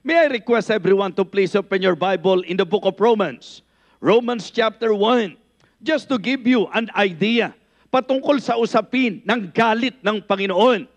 May I request everyone to please open your Bible in the book of Romans. Romans chapter 1. Just to give you an idea patungkol sa usapin ng galit ng Panginoon.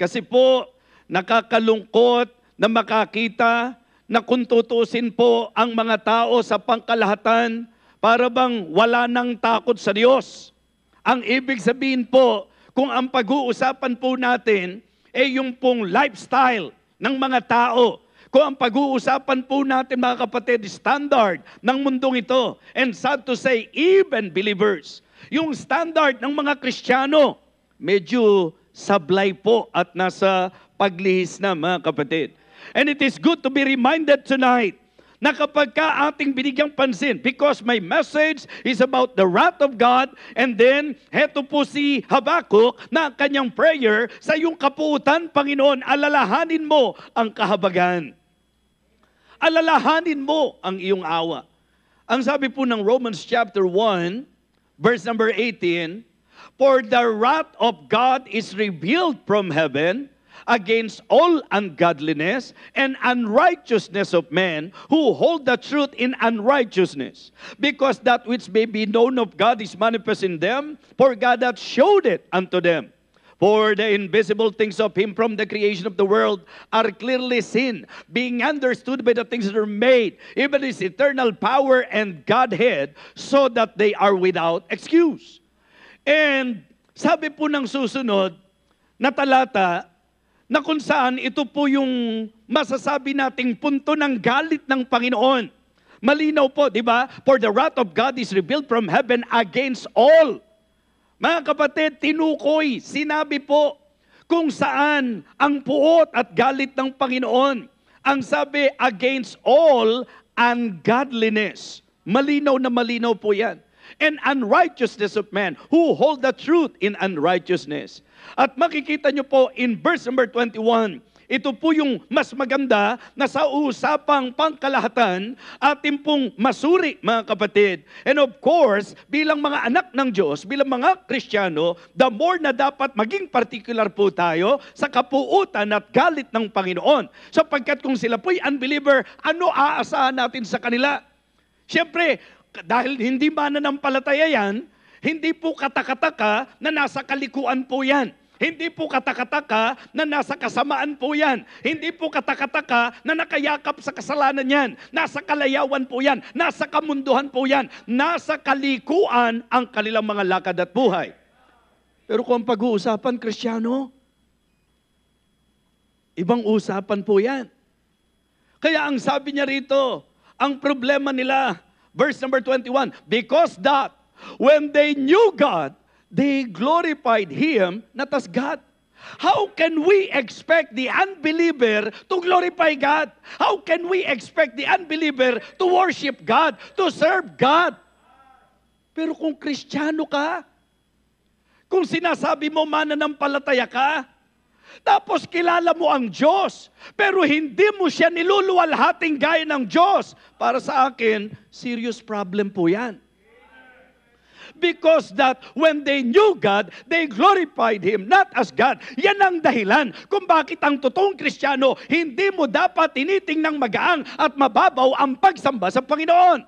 Kasi po, nakakalungkot na makakita na kung tutusin po ang mga tao sa pangkalahatan, para bang wala nang takot sa Diyos. Ang ibig sabihin po, kung ang pag-uusapan po natin ay eh yung pong lifestyle ng mga tao kung ang pag-uusapan po natin mga kapatid, standard ng mundong ito. And sad to say, even believers, yung standard ng mga Kristiyano, medyo sablay po at nasa paglihis na mga kapatid. And it is good to be reminded tonight na kapag ka ating binigyang pansin because my message is about the wrath of God and then heto po si Habakuk na kanyang prayer sa iyong kapuutan Panginoon alalahanin mo ang kahabagan alalahanin mo ang iyong awa ang sabi po ng Romans chapter 1 verse number 18 for the wrath of God is revealed from heaven against all ungodliness and unrighteousness of men who hold the truth in unrighteousness, because that which may be known of God is manifest in them, for God hath showed it unto them. For the invisible things of him from the creation of the world are clearly seen, being understood by the things that are made, even his eternal power and Godhead, so that they are without excuse. And sabi po ng susunod na talata, na kung saan ito po yung masasabi nating punto ng galit ng Panginoon. Malinaw po, di ba? For the wrath of God is revealed from heaven against all. Mga kapatid, tinukoy, sinabi po kung saan ang puot at galit ng Panginoon. Ang sabi, against all ungodliness. Malinaw na malinaw po yan and unrighteousness of man who hold the truth in unrighteousness. At makikita nyo po in verse number 21, ito po yung mas maganda na sa usapang pangkalahatan atin pong masuri mga kapatid. And of course, bilang mga anak ng Diyos, bilang mga Kristiyano, the more na dapat maging particular po tayo sa kapuutan at galit ng Panginoon. Sapagkat kung sila po'y unbeliever, ano aasahan natin sa kanila? Siyempre, dahil hindi mananampalataya yan, hindi po katakataka na nasa kalikuan po yan. Hindi po katakataka na nasa kasamaan po yan. Hindi po katakataka na nakayakap sa kasalanan yan. Nasa kalayawan po yan. Nasa kamunduhan po yan. Nasa kalikuan ang kanilang mga lakad at buhay. Pero kung pag-uusapan, Kristiyano, ibang usapan po yan. Kaya ang sabi niya rito, ang problema nila, Verse number 21, because that when they knew God, they glorified Him not as God. How can we expect the unbeliever to glorify God? How can we expect the unbeliever to worship God, to serve God? Pero kung Kristiyano ka, kung sinasabi mo mananampalataya ka, tapos kilala mo ang Diyos, pero hindi mo siya niluluwalhating gaya ng Diyos. Para sa akin, serious problem po yan. Because that when they knew God, they glorified Him, not as God. Yan ang dahilan kung bakit ang totoong Kristiyano, hindi mo dapat initing tinitingnang magaang at mababaw ang pagsamba sa Panginoon.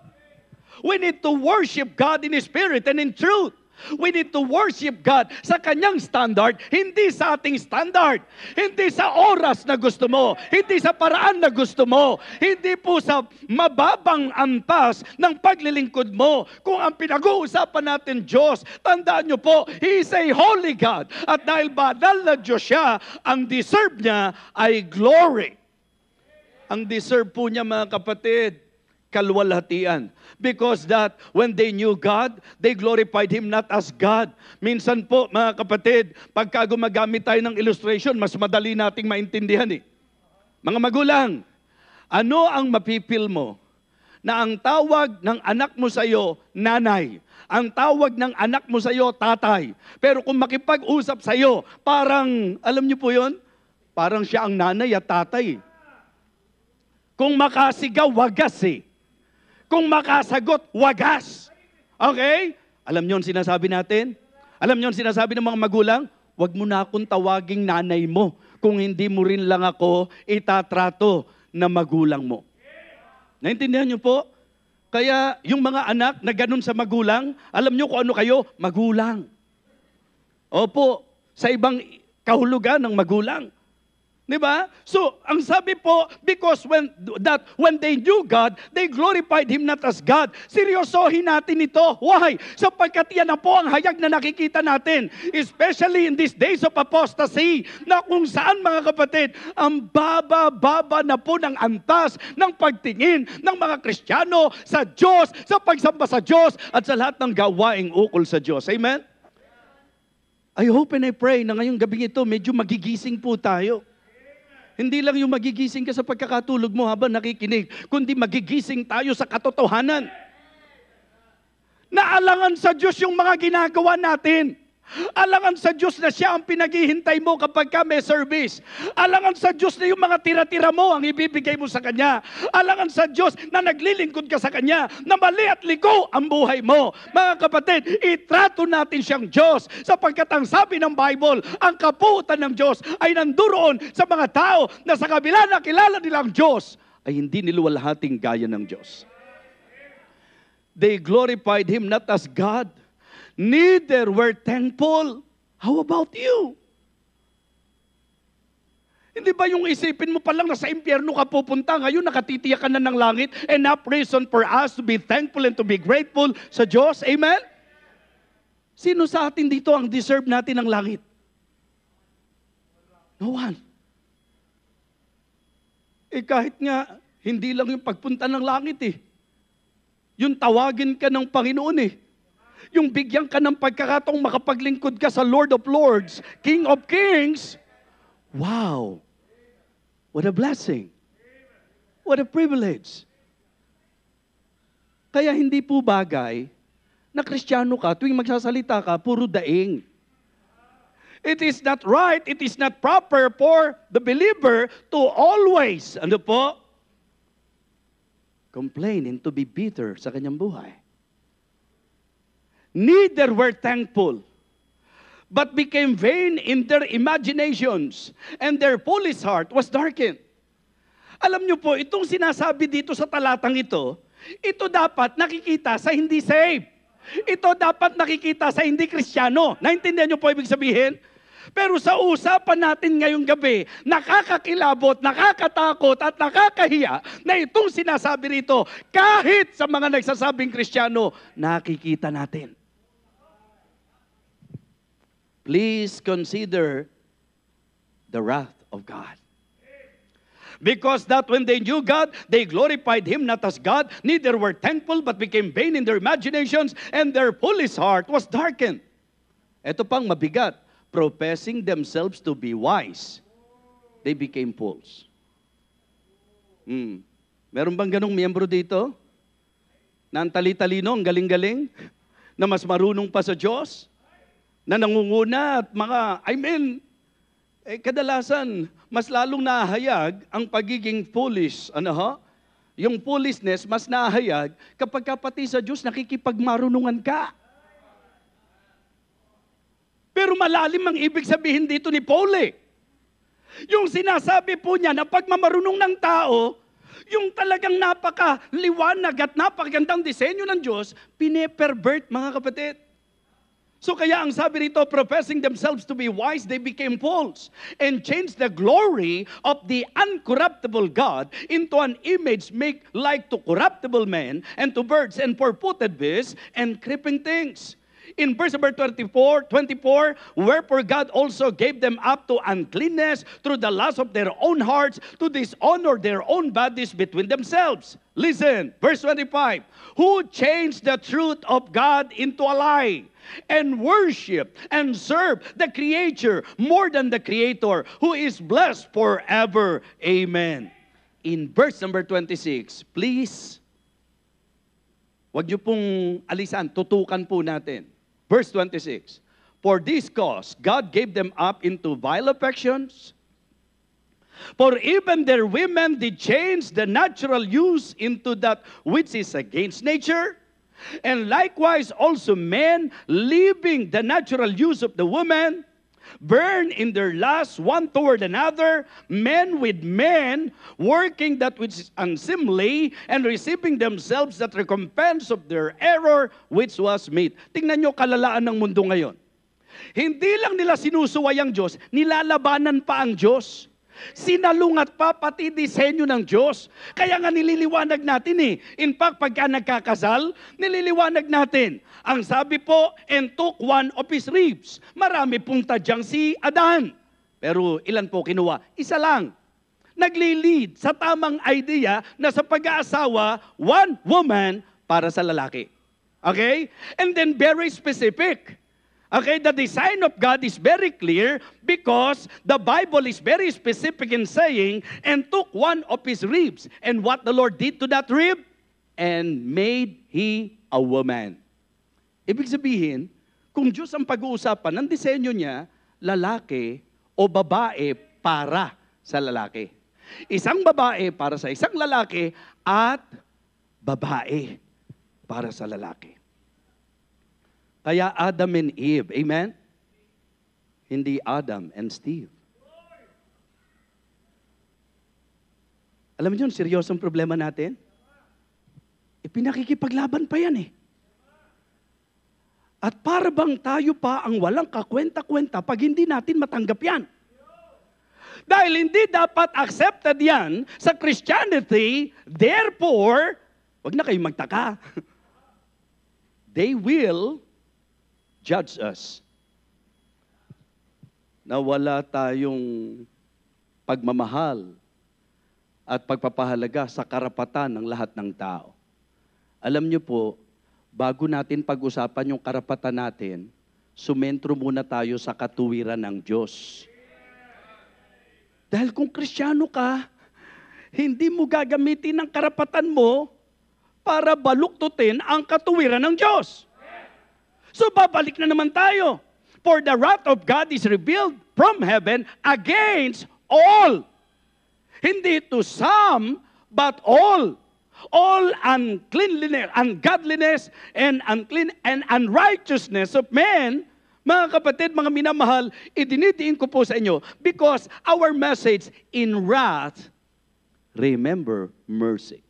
We need to worship God in Spirit and in truth. We need to worship God sa kanyang standard, hindi sa ating standard. Hindi sa oras na gusto mo, hindi sa paraan na gusto mo, hindi po sa mababang antas ng paglilingkod mo. Kung ang pinag-uusapan natin Diyos, tandaan niyo po, He is a holy God. At dahil banal na Diyos siya, ang deserve niya ay glory. Ang deserve po niya mga kapatid, kalwalhatian. Because that, when they knew God, they glorified Him not as God. Minsan po, mga kapatid, pagka gumagamit tayo ng illustration, mas madali nating maintindihan eh. Mga magulang, ano ang mapipil mo na ang tawag ng anak mo sa iyo, nanay? Ang tawag ng anak mo sa iyo, tatay. Pero kung makipag-usap sa iyo, parang, alam niyo po yon Parang siya ang nanay at tatay. Kung makasigaw, wagas eh. Kung makasagot, wagas. Okay? Alam niyo ang sinasabi natin? Alam niyo ang sinasabi ng mga magulang? Huwag mo na akong tawaging nanay mo kung hindi mo rin lang ako itatrato na magulang mo. Naintindihan niyo po? Kaya yung mga anak na ganun sa magulang, alam niyo kung ano kayo? Magulang. Opo, sa ibang kahulugan ng magulang. Di ba? So, ang sabi po, because when, that when they knew God, they glorified Him not as God. Seryosohin natin ito. Why? Sapagkat yan na po ang hayag na nakikita natin. Especially in these days of apostasy, na kung saan mga kapatid, ang baba-baba na po ng antas ng pagtingin ng mga Kristiyano sa Diyos, sa pagsamba sa Diyos, at sa lahat ng gawaing ukol sa Diyos. Amen? I hope and I pray na ngayong gabi ito, medyo magigising po tayo. Hindi lang yung magigising ka sa pagkakatulog mo habang nakikinig, kundi magigising tayo sa katotohanan. Naalangan sa Diyos yung mga ginagawa natin. Alangan sa Diyos na siya ang pinaghihintay mo kapag ka may service. Alangan sa Diyos na yung mga tira-tira mo ang ibibigay mo sa Kanya. Alangan sa Diyos na naglilingkod ka sa Kanya, na mali at liko ang buhay mo. Mga kapatid, itrato natin siyang Diyos sapagkat ang sabi ng Bible, ang kapuutan ng Diyos ay nanduroon sa mga tao na sa kabila na kilala nilang Diyos ay hindi niluwalhating gaya ng Diyos. They glorified Him not as God, neither were temple. How about you? Hindi ba yung isipin mo palang nasa impyerno ka pupunta, ngayon nakatitiyak ka na ng langit, enough reason for us to be thankful and to be grateful sa Diyos. Amen? Sino sa atin dito ang deserve natin ng langit? No one. Eh kahit nga, hindi lang yung pagpunta ng langit eh. Yung tawagin ka ng Panginoon eh. Yung bigyan ka ng pagkakataong makapaglingkod ka sa Lord of Lords, King of Kings. Wow! What a blessing! What a privilege! Kaya hindi po bagay na kristyano ka, tuwing magsasalita ka, puro daing. It is not right, it is not proper for the believer to always, ano po, complain and to be bitter sa kanyang buhay neither were thankful, but became vain in their imaginations, and their foolish heart was darkened. Alam nyo po, itong sinasabi dito sa talatang ito, ito dapat nakikita sa hindi saved. Ito dapat nakikita sa hindi kristyano. Naintindihan nyo po ibig sabihin? Pero sa usapan natin ngayong gabi, nakakakilabot, nakakatakot at nakakahiya na itong sinasabi rito, kahit sa mga nagsasabing kristyano, nakikita natin please consider the wrath of God. Because that when they knew God, they glorified Him not as God, neither were thankful, but became vain in their imaginations, and their foolish heart was darkened. Ito pang mabigat. Professing themselves to be wise, they became fools. Hmm. Meron bang ganong miyembro dito? Nang ang tali-talino, ang galing-galing, na mas marunong pa sa Diyos? na nangunguna at mga, I mean, eh, kadalasan, mas lalong nahayag ang pagiging foolish, ano ho? Yung foolishness, mas nahayag kapag kapati sa Diyos, nakikipagmarunungan ka. Pero malalim ang ibig sabihin dito ni Paul eh. Yung sinasabi po niya na pagmamarunong ng tao, yung talagang napaka liwanag at napakagandang disenyo ng Diyos, pinepervert mga kapatid. So kaya ang sabi rito, professing themselves to be wise, they became fools and changed the glory of the uncorruptible God into an image made like to corruptible men and to birds and four beasts and creeping things. In verse number 24, 24, wherefore God also gave them up to uncleanness through the lust of their own hearts to dishonor their own bodies between themselves. Listen, verse 25. Who changed the truth of God into a lie and worship and serve the creator more than the creator who is blessed forever. Amen. In verse number 26, please, wag niyo pong alisan, tutukan po natin. Verse 26, For this cause, God gave them up into vile affections, For even their women did change the natural use into that which is against nature. And likewise also men, leaving the natural use of the woman, burn in their lust one toward another, men with men, working that which is unseemly, and receiving themselves that recompense of their error which was made. Tingnan nyo kalalaan ng mundo ngayon. Hindi lang nila sinusuway ang Diyos, nilalabanan pa ang Diyos. Sinalungat pa pati disenyo ng Diyos. Kaya nga nililiwanag natin eh. In fact, pagka nagkakasal, nililiwanag natin. Ang sabi po, and took one of his ribs. Marami pong tadyang si Adan. Pero ilan po kinuha? Isa lang. Nagli-lead sa tamang idea na sa pag-aasawa, one woman para sa lalaki. Okay? And then very specific. Okay, the design of God is very clear because the Bible is very specific in saying, and took one of his ribs. And what the Lord did to that rib? And made he a woman. Ibig sabihin, kung Diyos ang pag-uusapan, ang disenyo niya, lalaki o babae para sa lalaki. Isang babae para sa isang lalaki at babae para sa lalaki. Kaya Adam and Eve. Amen? Hindi Adam and Steve. Alam niyo, seryosong problema natin. E pa yan eh. At para bang tayo pa ang walang kakwenta-kwenta pag hindi natin matanggap yan. Dahil hindi dapat accepted yan sa Christianity, therefore, wag na kayong magtaka. They will judge us na wala tayong pagmamahal at pagpapahalaga sa karapatan ng lahat ng tao. Alam niyo po, bago natin pag-usapan yung karapatan natin, sumentro muna tayo sa katuwiran ng Diyos. Dahil kung krisyano ka, hindi mo gagamitin ang karapatan mo para baluktutin ang katuwiran ng Diyos. So babalik na naman tayo. For the wrath of God is revealed from heaven against all. Hindi to some, but all. All uncleanliness, ungodliness, and unclean and unrighteousness of men mga kapatid, mga minamahal, idinidiin ko po sa inyo because our message in wrath, remember mercy.